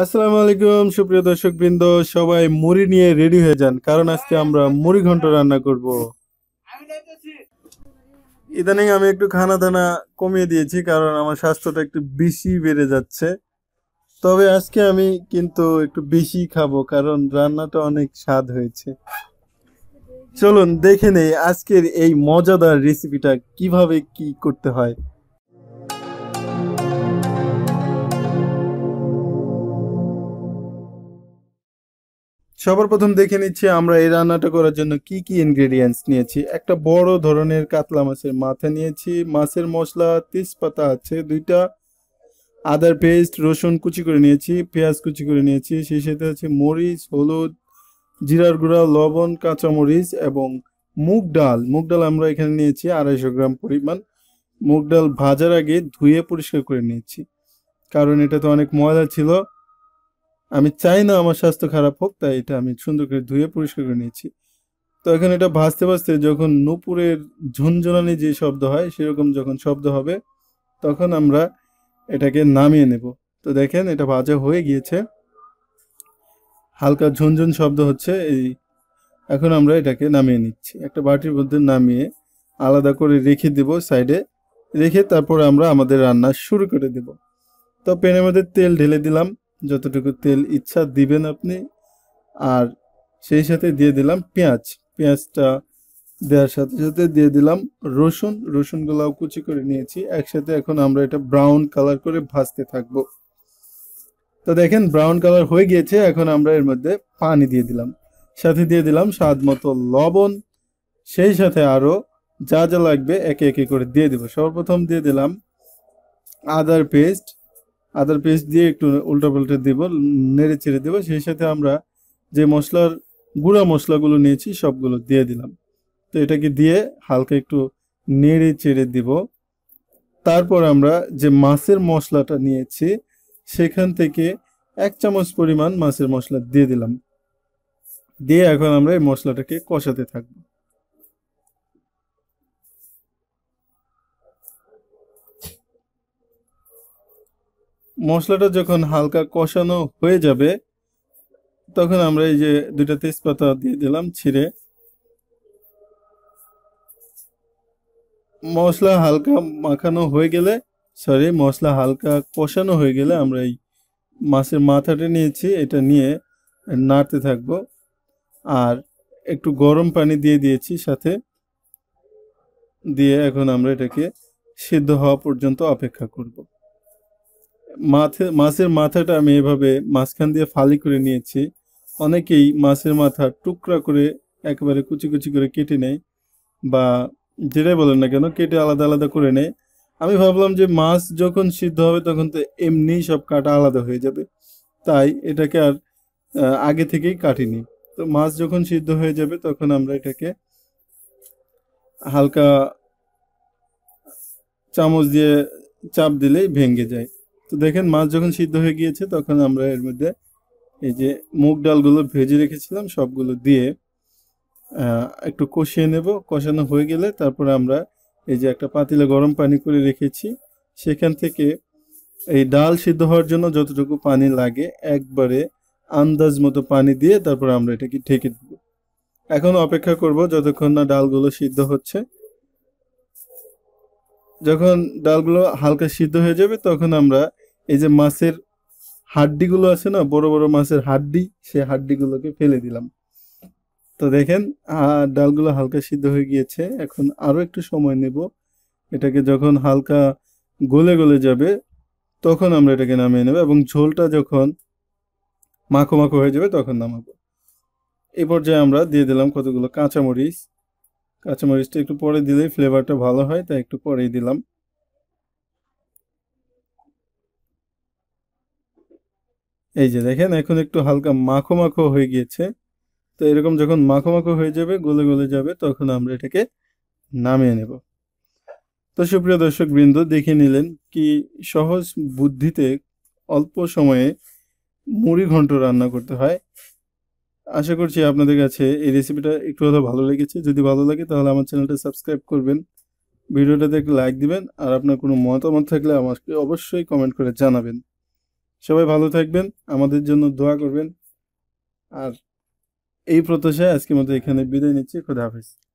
আসসালামু আলাইকুম সুপ্রিয় দর্শক বৃন্দ সবাই মুড়ি নিয়ে রেডি হয়ে যান কারণ আজকে আমরা মুড়ি ঘন্ট রান্না করব ইদানিং আমি একটু খানা দানা কমিয়ে দিয়েছি কারণ আমার স্বাস্থ্যটা একটু বেশি বেড়ে যাচ্ছে তবে আজকে আমি কিন্তু একটু বেশি খাবো কারণ রান্নাটা অনেক স্বাদ হয়েছে চলুন দেখে নেই আজকের এই মজাদার রেসিপিটা কিভাবে কি করতে হয় সবার প্রথম দেখে নিচ্ছি আমরা এই রান্নাটা করার জন্য কি কি ইনগ্রেডিয়েন্টস নিয়েছি একটা বড় ধরনের কাতলা মাছের মাথা নিয়েছি মাছের মশলা তেজপাতা আছে দুইটা আদার পেস্ট রসুন কুচি করে নিয়েছি পেঁয়াজ কুচি করে নিয়েছি সেই সাথে আছে মরিচ হলুদ জিরার গুঁড়া লবণ কাঁচামরিচ এবং মুগ ডাল মুগ ডাল আমরা এখানে নিয়েছি আড়াইশো গ্রাম পরিমাণ মুগ ডাল ভাজার আগে ধুয়ে পরিষ্কার করে নিয়েছি কারণ এটা তো অনেক ময়লা ছিল আমি চাই না আমার স্বাস্থ্য খারাপ হোক তাই এটা আমি সুন্দর করে ধুয়ে পরিষ্কার করে নিয়েছি তো এখন এটা ভাজতে ভাজতে যখন নুপুরের ঝুনঝুনানি যে শব্দ হয় সেরকম যখন শব্দ হবে তখন আমরা এটাকে নামিয়ে নেব তো দেখেন এটা ভাজা হয়ে গিয়েছে হালকা ঝুনঝুন শব্দ হচ্ছে এই এখন আমরা এটাকে নামিয়ে নিচ্ছি একটা বাটির মধ্যে নামিয়ে আলাদা করে রেখে দেব সাইডে রেখে তারপরে আমরা আমাদের রান্না শুরু করে দেব তো পেনের মধ্যে তেল ঢেলে দিলাম যতটুকু তেল ইচ্ছা দিবেন আপনি আর সেই সাথে দিয়ে দিলাম পেঁয়াজ পেঁয়াজটা দেওয়ার সাথে সাথে দিয়ে দিলাম রসুন রসুনগুলাও কুচি করে নিয়েছি একসাথে এখন আমরা এটা ব্রাউন কালার করে ভাজতে থাকব তো দেখেন ব্রাউন কালার হয়ে গিয়েছে এখন আমরা এর মধ্যে পানি দিয়ে দিলাম সাথে দিয়ে দিলাম স্বাদ মতো লবণ সেই সাথে আরও যা যা লাগবে একে একে করে দিয়ে দেব সর্বপ্রথম দিয়ে দিলাম আদার পেস্ট আদার পেস্ট দিয়ে একটু উল্টা পাল্টে দেব নেড়ে চেড়ে দেবো সেই সাথে আমরা যে মশলার গুঁড়া মশলাগুলো নিয়েছি সবগুলো দিয়ে দিলাম তো এটাকে দিয়ে হালকা একটু নেড়ে চেড়ে দিব তারপর আমরা যে মাছের মশলাটা নিয়েছি সেখান থেকে এক চামচ পরিমাণ মাছের মশলা দিয়ে দিলাম দিয়ে এখন আমরা এই মশলাটাকে কষাতে থাকবো মশলাটা যখন হালকা কষানো হয়ে যাবে তখন আমরা এই যে দুটা তেজপাতা দিয়ে দিলাম ছিঁড়ে মশলা হালকা মাখানো হয়ে গেলে সরি মশলা হালকা কষানো হয়ে গেলে আমরা এই মাছের মাথাটা নিয়েছি এটা নিয়ে নাড়তে থাকব আর একটু গরম পানি দিয়ে দিয়েছি সাথে দিয়ে এখন আমরা এটাকে সিদ্ধ হওয়া পর্যন্ত অপেক্ষা করব মাথা মাছের মাথাটা আমি এভাবে মাঝখান দিয়ে ফালি করে নিয়েছি অনেকেই মাছের মাথা টুকরা করে একবারে কুচি কুচি করে কেটে নেয় বা যেটাই বলেন না কেন কেটে আলাদা আলাদা করে নেয় আমি ভাবলাম যে মাছ যখন সিদ্ধ হবে তখন তো এমনি সব কাটা আলাদা হয়ে যাবে তাই এটাকে আর আগে থেকেই কাটিনি তো মাছ যখন সিদ্ধ হয়ে যাবে তখন আমরা এটাকে হালকা চামচ দিয়ে চাপ দিলেই ভেঙে যায় তো দেখেন মাছ যখন সিদ্ধ হয়ে গিয়েছে তখন আমরা এর মধ্যে এই যে মুগ ডালগুলো ভেজে রেখেছিলাম সবগুলো দিয়ে একটু কষিয়ে নেব কষানো হয়ে গেলে তারপরে আমরা এই যে একটা পাতিলে গরম পানি করে রেখেছি সেখান থেকে এই ডাল সিদ্ধ হওয়ার জন্য যতটুকু পানি লাগে একবারে আন্দাজ মতো পানি দিয়ে তারপর আমরা এটাকে ঢেকে দেব এখন অপেক্ষা করব যতক্ষণ না ডালগুলো সিদ্ধ হচ্ছে যখন ডালগুলো হালকা সিদ্ধ হয়ে যাবে তখন আমরা এই যে মাছের হাড্ডিগুলো আছে না বড় বড় মাছের হাড্ডি সে হাড্ডিগুলোকে ফেলে দিলাম তো দেখেন ডালগুলো হালকা সিদ্ধ হয়ে গিয়েছে এখন আরও একটু সময় নেব এটাকে যখন হালকা গলে গলে যাবে তখন আমরা এটাকে নামিয়ে নেব এবং ঝোলটা যখন মাখো মাখো হয়ে যাবে তখন নামাব এ পর্যায়ে আমরা দিয়ে দিলাম কতগুলো কাঁচামরিচ কাঁচামরিচটা একটু পরে দিলেই ফ্লেভারটা ভালো হয় তাই একটু পরেই দিলাম এই যে দেখেন এখন একটু হালকা মাখো মাখো হয়ে গিয়েছে তো এরকম যখন মাখো মাখো হয়ে যাবে গলে গলে যাবে তখন আমরা এটাকে নামিয়ে নেব তো সুপ্রিয় দর্শক বৃন্দ দেখে নিলেন কি সহজ বুদ্ধিতে অল্প সময়ে মুড়ি ঘন্ট রান্না করতে হয় আশা করছি আপনাদের কাছে এই রেসিপিটা একটু হলেও ভালো লেগেছে যদি ভালো লাগে তাহলে আমার চ্যানেলটা সাবস্ক্রাইব করবেন ভিডিওটাতে একটু লাইক দিবেন আর আপনার কোনো মতামত থাকলে আমাকে অবশ্যই কমেন্ট করে জানাবেন সবাই ভালো থাকবেন আমাদের জন্য দোয়া করবেন আর এই প্রত্যাশায় আজকের মতো এখানে বিদায় নিচ্ছি খোদা হাফিজ